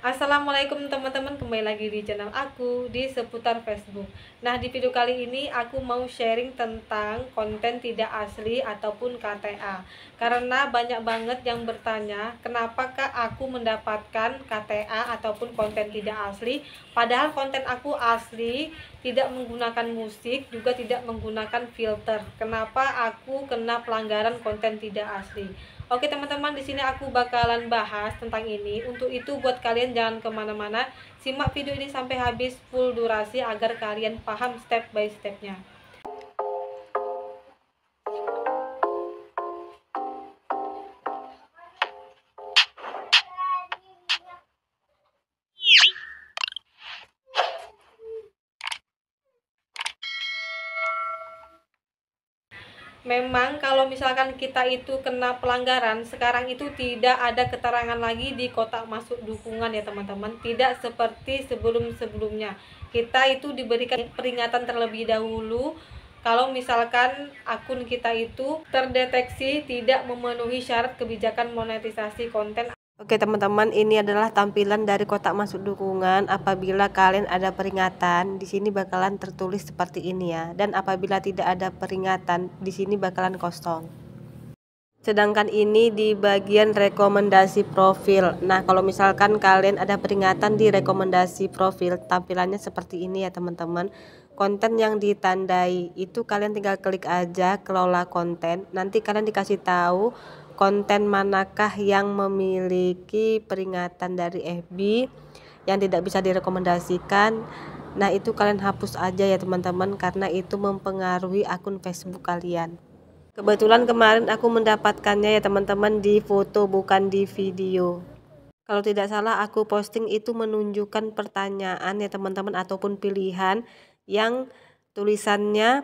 Assalamualaikum teman-teman kembali lagi di channel aku di seputar Facebook Nah di video kali ini aku mau sharing tentang konten tidak asli ataupun KTA Karena banyak banget yang bertanya kenapakah aku mendapatkan KTA ataupun konten tidak asli Padahal konten aku asli tidak menggunakan musik juga tidak menggunakan filter Kenapa aku kena pelanggaran konten tidak asli Oke teman-teman, di sini aku bakalan bahas tentang ini. Untuk itu buat kalian jangan kemana-mana, simak video ini sampai habis full durasi agar kalian paham step by stepnya. memang kalau misalkan kita itu kena pelanggaran sekarang itu tidak ada keterangan lagi di kotak masuk dukungan ya teman-teman tidak seperti sebelum-sebelumnya kita itu diberikan peringatan terlebih dahulu kalau misalkan akun kita itu terdeteksi tidak memenuhi syarat kebijakan monetisasi konten Oke teman-teman, ini adalah tampilan dari kotak masuk dukungan. Apabila kalian ada peringatan, di sini bakalan tertulis seperti ini ya. Dan apabila tidak ada peringatan, di sini bakalan kosong. Sedangkan ini di bagian rekomendasi profil. Nah, kalau misalkan kalian ada peringatan di rekomendasi profil, tampilannya seperti ini ya teman-teman. Konten yang ditandai itu kalian tinggal klik aja kelola konten. Nanti kalian dikasih tahu konten manakah yang memiliki peringatan dari FB yang tidak bisa direkomendasikan nah itu kalian hapus aja ya teman-teman karena itu mempengaruhi akun Facebook kalian kebetulan kemarin aku mendapatkannya ya teman-teman di foto bukan di video kalau tidak salah aku posting itu menunjukkan pertanyaan ya teman-teman ataupun pilihan yang tulisannya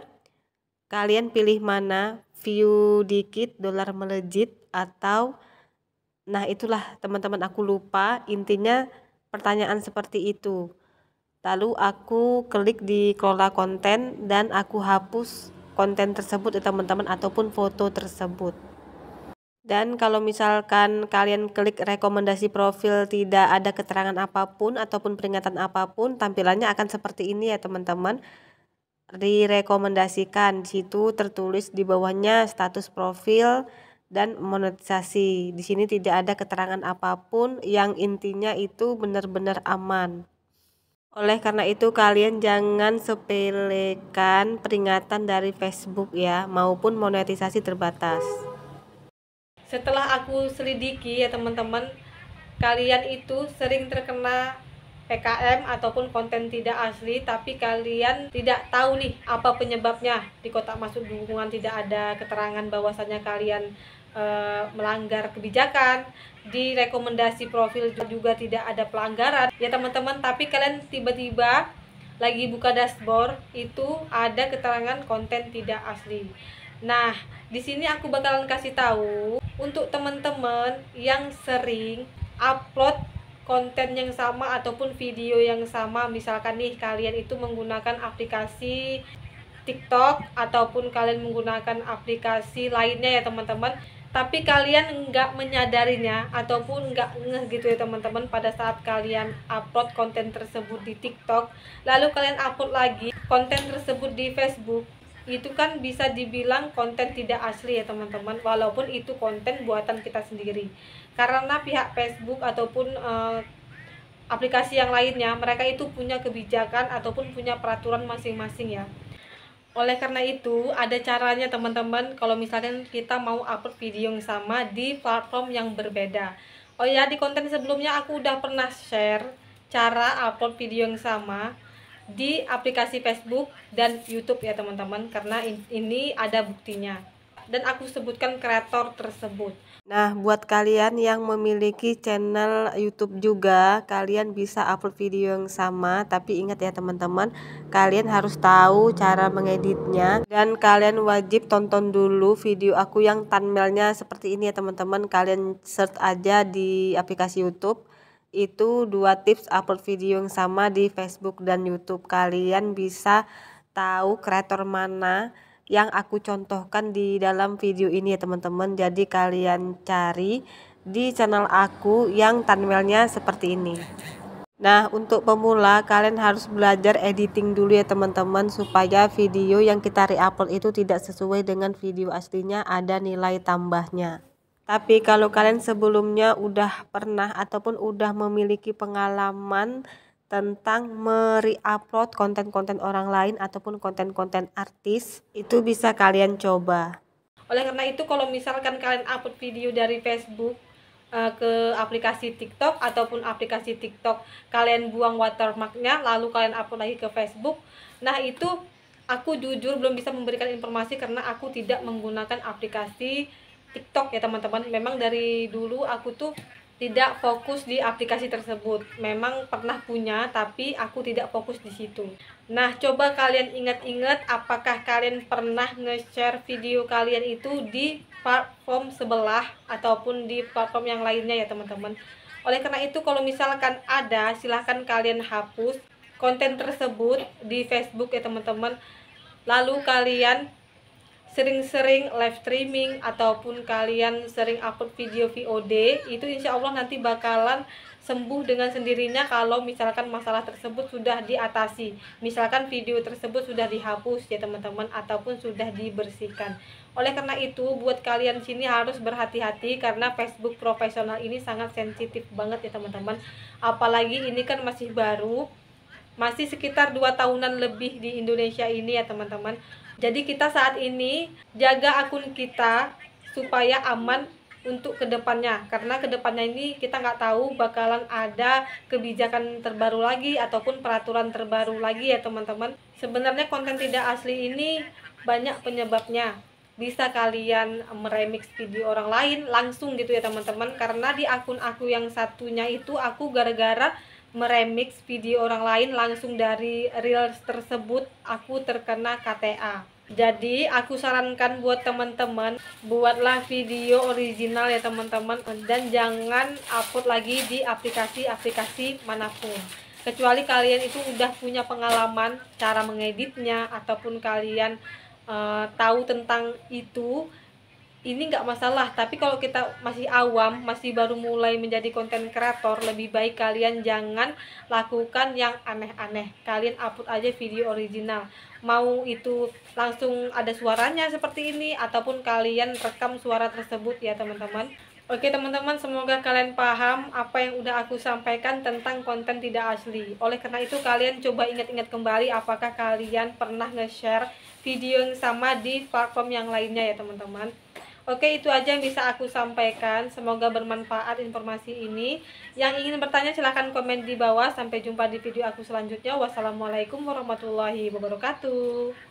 Kalian pilih mana? View dikit, dolar melejit atau nah itulah teman-teman aku lupa intinya pertanyaan seperti itu. Lalu aku klik di kelola konten dan aku hapus konten tersebut ya teman-teman ataupun foto tersebut. Dan kalau misalkan kalian klik rekomendasi profil tidak ada keterangan apapun ataupun peringatan apapun, tampilannya akan seperti ini ya teman-teman direkomendasikan. Di situ tertulis di bawahnya status profil dan monetisasi. Di sini tidak ada keterangan apapun yang intinya itu benar-benar aman. Oleh karena itu kalian jangan sepelekan peringatan dari Facebook ya maupun monetisasi terbatas. Setelah aku selidiki ya teman-teman, kalian itu sering terkena PKM ataupun konten tidak asli tapi kalian tidak tahu nih apa penyebabnya di kotak masuk dukungan tidak ada keterangan bahwasanya kalian e, melanggar kebijakan di rekomendasi profil juga tidak ada pelanggaran ya teman-teman tapi kalian tiba-tiba lagi buka dashboard itu ada keterangan konten tidak asli nah di sini aku bakalan kasih tahu untuk teman-teman yang sering upload konten yang sama ataupun video yang sama misalkan nih kalian itu menggunakan aplikasi TikTok ataupun kalian menggunakan aplikasi lainnya ya teman-teman tapi kalian nggak menyadarinya ataupun nggak ngeh gitu ya teman-teman pada saat kalian upload konten tersebut di TikTok lalu kalian upload lagi konten tersebut di Facebook itu kan bisa dibilang konten tidak asli ya teman-teman walaupun itu konten buatan kita sendiri karena pihak Facebook ataupun uh, aplikasi yang lainnya mereka itu punya kebijakan ataupun punya peraturan masing-masing ya oleh karena itu ada caranya teman-teman kalau misalnya kita mau upload video yang sama di platform yang berbeda oh ya di konten sebelumnya aku udah pernah share cara upload video yang sama di aplikasi Facebook dan YouTube ya teman-teman karena ini ada buktinya dan aku sebutkan kreator tersebut. Nah, buat kalian yang memiliki channel YouTube juga, kalian bisa upload video yang sama, tapi ingat ya teman-teman, kalian harus tahu cara mengeditnya dan kalian wajib tonton dulu video aku yang thumbnailnya seperti ini ya teman-teman. Kalian search aja di aplikasi YouTube itu dua tips upload video yang sama di Facebook dan YouTube. Kalian bisa tahu kreator mana yang aku contohkan di dalam video ini ya teman-teman jadi kalian cari di channel aku yang thumbnailnya seperti ini nah untuk pemula kalian harus belajar editing dulu ya teman-teman supaya video yang kita re-upload itu tidak sesuai dengan video aslinya ada nilai tambahnya tapi kalau kalian sebelumnya udah pernah ataupun udah memiliki pengalaman tentang mereupload konten-konten orang lain ataupun konten-konten artis itu bisa kalian coba. Oleh karena itu kalau misalkan kalian upload video dari Facebook eh, ke aplikasi TikTok ataupun aplikasi TikTok kalian buang watermarknya lalu kalian upload lagi ke Facebook. Nah, itu aku jujur belum bisa memberikan informasi karena aku tidak menggunakan aplikasi TikTok ya teman-teman memang dari dulu aku tuh tidak fokus di aplikasi tersebut memang pernah punya tapi aku tidak fokus di situ nah coba kalian ingat-ingat apakah kalian pernah nge-share video kalian itu di platform sebelah ataupun di platform yang lainnya ya teman-teman oleh karena itu kalau misalkan ada silahkan kalian hapus konten tersebut di Facebook ya teman-teman lalu kalian sering-sering live streaming ataupun kalian sering upload video VOD itu insya Allah nanti bakalan sembuh dengan sendirinya kalau misalkan masalah tersebut sudah diatasi misalkan video tersebut sudah dihapus ya teman-teman ataupun sudah dibersihkan oleh karena itu buat kalian sini harus berhati-hati karena Facebook profesional ini sangat sensitif banget ya teman-teman apalagi ini kan masih baru masih sekitar 2 tahunan lebih di Indonesia ini ya teman-teman jadi kita saat ini jaga akun kita supaya aman untuk kedepannya karena kedepannya ini kita nggak tahu bakalan ada kebijakan terbaru lagi ataupun peraturan terbaru lagi ya teman-teman sebenarnya konten tidak asli ini banyak penyebabnya bisa kalian meremix video orang lain langsung gitu ya teman-teman karena di akun aku yang satunya itu aku gara-gara meremix video orang lain langsung dari reels tersebut aku terkena KTA jadi aku sarankan buat teman-teman buatlah video original ya teman-teman dan jangan upload lagi di aplikasi-aplikasi manapun kecuali kalian itu udah punya pengalaman cara mengeditnya ataupun kalian uh, tahu tentang itu ini nggak masalah tapi kalau kita masih awam masih baru mulai menjadi konten kreator lebih baik kalian jangan lakukan yang aneh-aneh kalian upload aja video original mau itu langsung ada suaranya seperti ini ataupun kalian rekam suara tersebut ya teman-teman Oke teman-teman, semoga kalian paham apa yang udah aku sampaikan tentang konten tidak asli. Oleh karena itu, kalian coba ingat-ingat kembali apakah kalian pernah nge-share video yang sama di platform yang lainnya ya teman-teman. Oke, itu aja yang bisa aku sampaikan. Semoga bermanfaat informasi ini. Yang ingin bertanya silahkan komen di bawah. Sampai jumpa di video aku selanjutnya. Wassalamualaikum warahmatullahi wabarakatuh.